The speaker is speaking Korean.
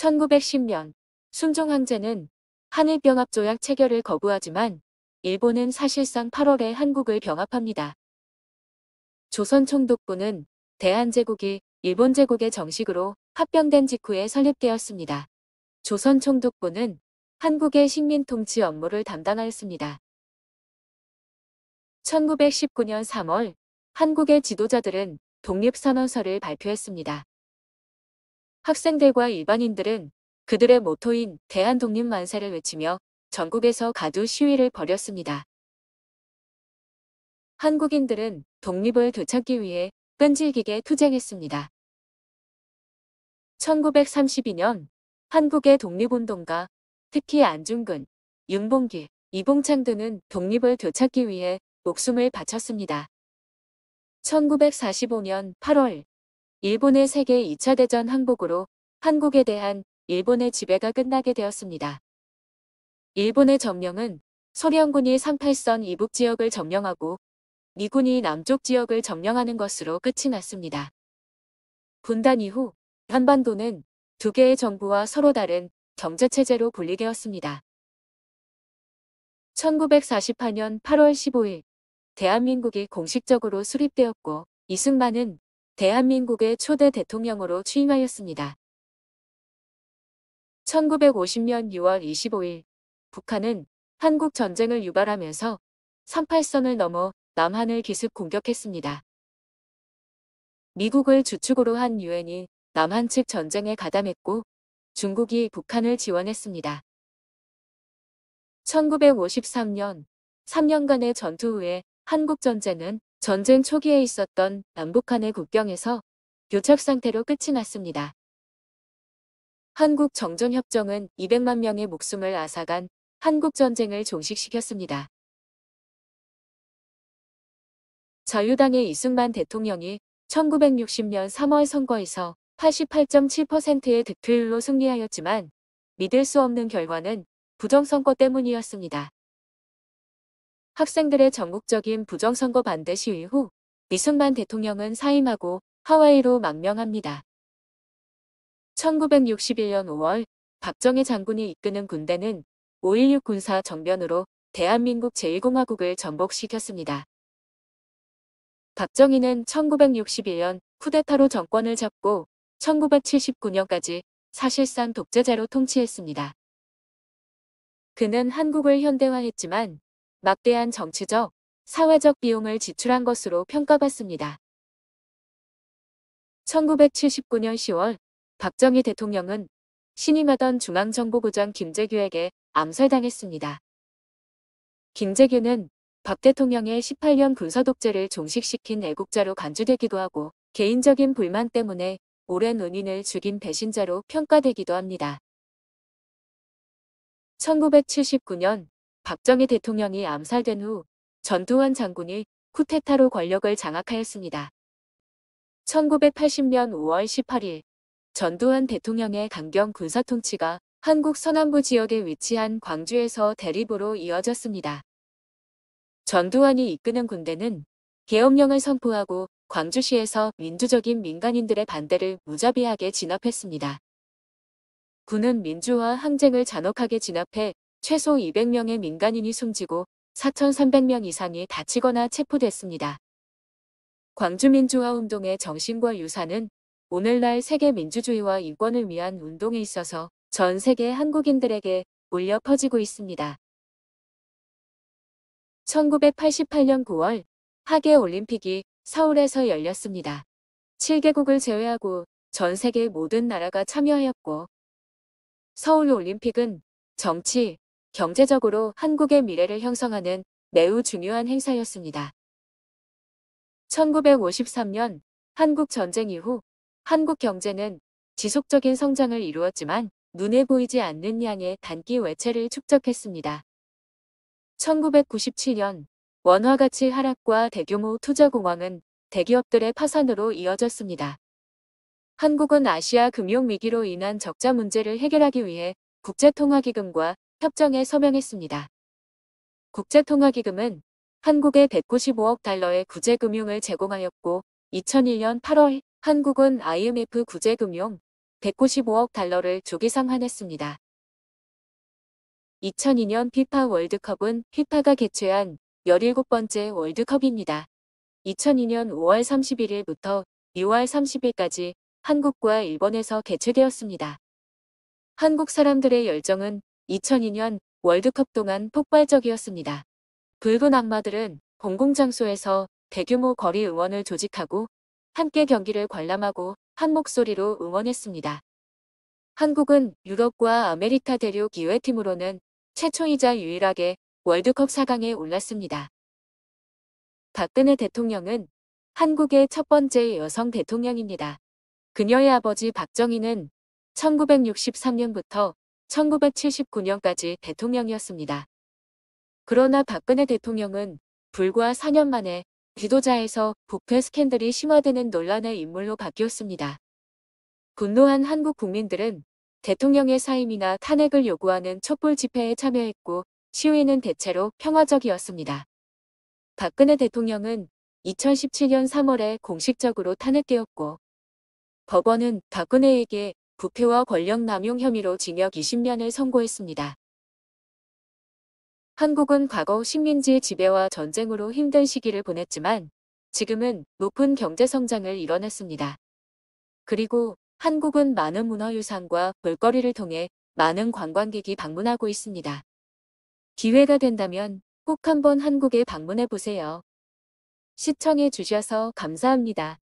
1910년 순종 항제는 한일 병합 조약 체결을 거부하지만 일본은 사실상 8월에 한국을 병합합니다. 조선 총독부는 대한제국이 일본 제국의 정식으로 합병된 직후에 설립되었습니다. 조선 총독부는 한국의 식민 통치 업무를 담당하였습니다. 1919년 3월 한국의 지도자들은 독립선언서를 발표했습니다. 학생들과 일반인들은 그들의 모토인 대한독립 만세를 외치며 전국에서 가두 시위를 벌였습니다. 한국인들은 독립을 되찾기 위해 끈질기게 투쟁했습니다. 1932년 한국의 독립운동가 특히 안중근, 윤봉길, 이봉창 등은 독립을 되찾기 위해 목숨을 바쳤습니다. 1945년 8월 일본의 세계 2차 대전 항복으로 한국에 대한 일본의 지배가 끝나게 되었습니다. 일본의 점령은 소련군이 38선 이북 지역을 점령하고 미군이 남쪽 지역을 점령하는 것으로 끝이 났습니다. 분단 이후 한반도는 두 개의 정부와 서로 다른 경제체제로 분리되었습니다. 1948년 8월 15일 대한민국이 공식적으로 수립되었고 이승만은 대한민국의 초대 대통령으로 취임하였습니다. 1950년 6월 25일 북한은 한국 전쟁을 유발하면서 38선을 넘어 남한을 기습 공격했습니다. 미국을 주축으로 한 유엔이 남한 측 전쟁에 가담했고 중국이 북한을 지원했습니다. 1953년 3년간의 전투 후에 한국전쟁은 전쟁 초기에 있었던 남북한의 국경에서 교착 상태로 끝이 났습니다. 한국 정전협정은 200만 명의 목숨을 앗아간 한국전쟁을 종식시켰습니다. 자유당의 이승만 대통령이 1960년 3월 선거에서 88.7%의 득표율로 승리하였지만 믿을 수 없는 결과는 부정선거 때문이었습니다. 학생들의 전국적인 부정선거 반대 시위 후 미순만 대통령은 사임하고 하와이로 망명합니다. 1961년 5월 박정희 장군이 이끄는 군대는 5.16 군사 정변으로 대한민국 제1공화국을 전복시켰습니다. 박정희는 1961년 쿠데타로 정권을 잡고 1979년까지 사실상 독재자로 통치했습니다. 그는 한국을 현대화했지만 막대한 정치적, 사회적 비용을 지출한 것으로 평가받습니다. 1979년 10월 박정희 대통령은 신임하던 중앙정보부장 김재규에게 암살당했습니다. 김재규는 박 대통령의 18년 군사독재를 종식시킨 애국자로 간주되기도 하고 개인적인 불만 때문에 오랜 은인을 죽인 배신자로 평가되기도 합니다. 1979년 박정희 대통령이 암살된 후 전두환 장군이 쿠테타로 권력을 장악하였습니다. 1980년 5월 18일 전두환 대통령의 강경 군사통치가 한국 서남부 지역에 위치한 광주에서 대립으로 이어졌습니다. 전두환이 이끄는 군대는 계엄령을 선포하고 광주시에서 민주적인 민간인들의 반대를 무자비하게 진압했습니다. 군은 민주화 항쟁을 잔혹하게 진압해 최소 200명의 민간인이 숨지고 4,300명 이상이 다치거나 체포됐습니다. 광주민주화운동의 정신과 유산은 오늘날 세계 민주주의와 인권을 위한 운동에 있어서 전 세계 한국인들에게 울려 퍼지고 있습니다. 1988년 9월 하계 올림픽이 서울에서 열렸습니다. 7개국을 제외하고 전 세계 모든 나라가 참여하였고 서울 올림픽은 정치, 경제적으로 한국의 미래를 형성하는 매우 중요한 행사였습니다. 1953년 한국 전쟁 이후 한국 경제는 지속적인 성장을 이루었지만 눈에 보이지 않는 양의 단기 외채를 축적했습니다. 1997년 원화 가치 하락과 대규모 투자 공황은 대기업들의 파산으로 이어졌습니다. 한국은 아시아 금융 위기로 인한 적자 문제를 해결하기 위해 국제통화기금과 협정에 서명했습니다. 국제통화기금은 한국에 195억 달러의 구제금융을 제공하였고 2001년 8월 한국은 IMF 구제금융 195억 달러를 조기 상환했습니다. 2002년 피파 월드컵은 피파가 개최한 17번째 월드컵입니다. 2002년 5월 31일부터 6월 30일까지 한국과 일본에서 개최되었습니다. 한국 사람들의 열정은 2002년 월드컵 동안 폭발적이었습니다. 붉은 악마들은 공공장소에서 대규모 거리 응원을 조직하고 함께 경기를 관람하고 한 목소리로 응원했습니다. 한국은 유럽과 아메리카 대륙 2회팀으로는 최초이자 유일하게 월드컵 4강에 올랐습니다. 박근혜 대통령은 한국의 첫 번째 여성 대통령입니다. 그녀의 아버지 박정희는 1963년부터 1979년까지 대통령이었습니다. 그러나 박근혜 대통령은 불과 4년 만에 지도자에서 부패 스캔들이 심화되는 논란의 인물로 바뀌었습니다. 분노한 한국 국민들은 대통령의 사임이나 탄핵을 요구하는 촛불 집회에 참여했고 시위는 대체로 평화적이었습니다. 박근혜 대통령은 2017년 3월에 공식적으로 탄핵되었고 법원은 박근혜에게 부패와 권력남용 혐의로 징역 20년을 선고했습니다. 한국은 과거 식민지 지배와 전쟁으로 힘든 시기를 보냈지만 지금은 높은 경제성장을 이뤄냈습니다. 그리고 한국은 많은 문화유산과 볼거리를 통해 많은 관광객이 방문하고 있습니다. 기회가 된다면 꼭 한번 한국에 방문해 보세요. 시청해 주셔서 감사합니다.